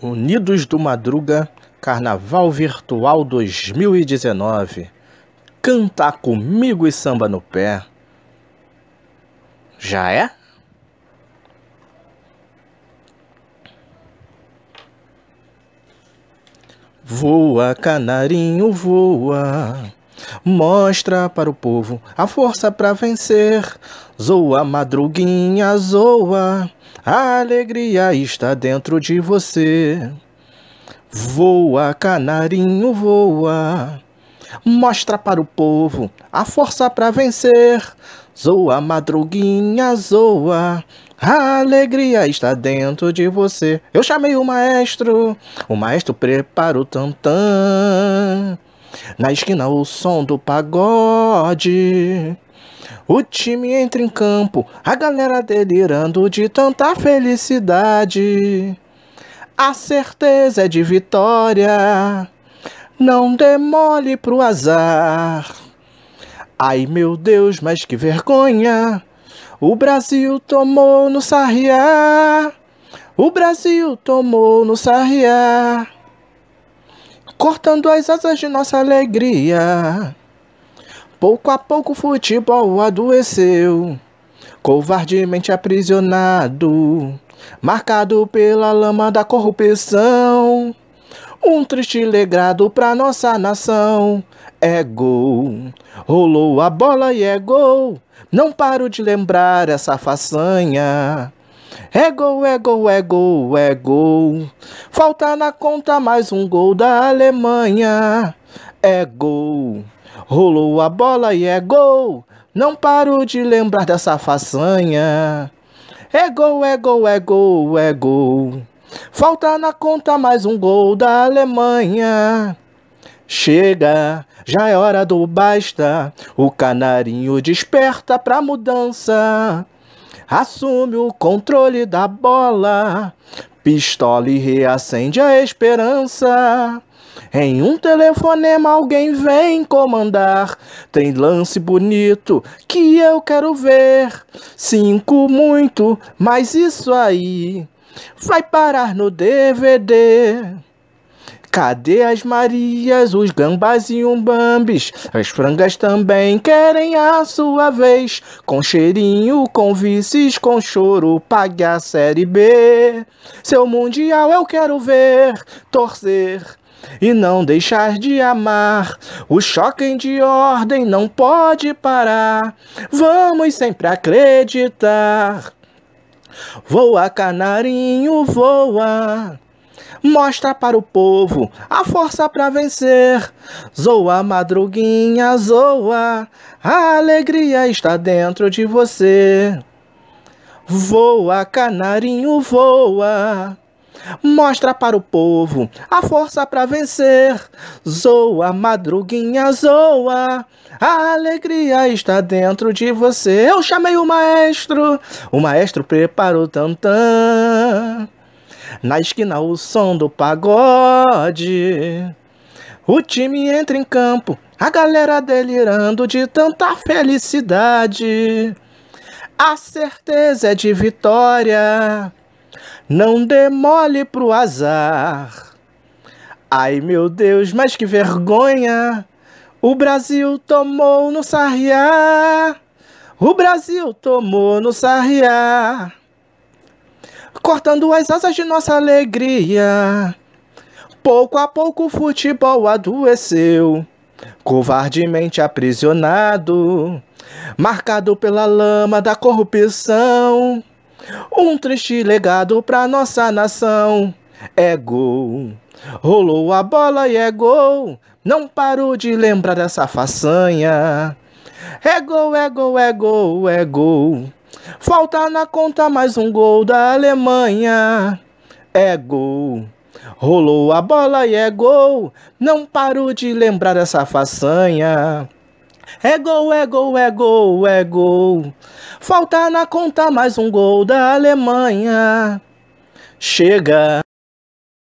Unidos do Madruga, Carnaval Virtual 2019. Canta comigo e samba no pé. Já é? Voa, canarinho, voa. Mostra para o povo a força para vencer. Zoa, madruguinha, zoa. A alegria está dentro de você. Voa, canarinho, voa. Mostra para o povo a força para vencer. Zoa, madruguinha, zoa. A alegria está dentro de você. Eu chamei o maestro, o maestro preparou o -tan. Na esquina o som do pagode. O time entra em campo, a galera delirando de tanta felicidade. A certeza é de vitória, não demole pro azar. Ai meu Deus, mas que vergonha! O Brasil tomou no sarriá. O Brasil tomou no sarriá cortando as asas de nossa alegria. Pouco a pouco o futebol adoeceu, covardemente aprisionado, marcado pela lama da corrupção. Um triste legrado pra nossa nação. É gol, rolou a bola e é gol. Não paro de lembrar essa façanha. É é gol, gol, é gol, é gol. Falta na conta mais um gol da Alemanha. É gol. Rolou a bola e é gol. Não paro de lembrar dessa façanha. É gol, é gol, é gol, é gol. Falta na conta mais um gol da Alemanha. Chega, já é hora do basta. O canarinho desperta pra mudança assume o controle da bola. Pistola e reacende a esperança. Em um telefonema alguém vem comandar. Tem lance bonito que eu quero ver. Cinco muito, mas isso aí vai parar no DVD. Cadê as Marias, os gambás e umbambis? As frangas também querem a sua vez. Com cheirinho, com vices, com choro, pague a Série B. Seu Mundial eu quero ver, torcer e não deixar de amar. O choque de ordem não pode parar. Vamos sempre acreditar. Voa, canarinho, voa mostra para o povo a força para vencer. Zoa, madruguinha, zoa, a alegria está dentro de você. Voa, canarinho, voa. Mostra para o povo a força para vencer. Zoa, madruguinha, zoa. A alegria está dentro de você. Eu chamei o maestro, o maestro preparou tantã. Na esquina o som do pagode. O time entra em campo, a galera delirando de tanta felicidade. A certeza é de vitória, não demole pro azar. Ai meu Deus, mas que vergonha! O Brasil tomou no sarriá. O Brasil tomou no sarriá cortando as asas de nossa alegria. Pouco a pouco o futebol adoeceu, covardemente aprisionado, marcado pela lama da corrupção. Um triste legado pra nossa nação. É gol. Rolou a bola e é gol. Não paro de lembrar dessa façanha. É gol, é gol, é gol, é gol. Falta na conta mais um gol da Alemanha. É gol. Rolou a bola e é gol. Não paro de lembrar dessa façanha. É gol, é gol, é gol, é gol. Falta na conta mais um gol da Alemanha. Chega.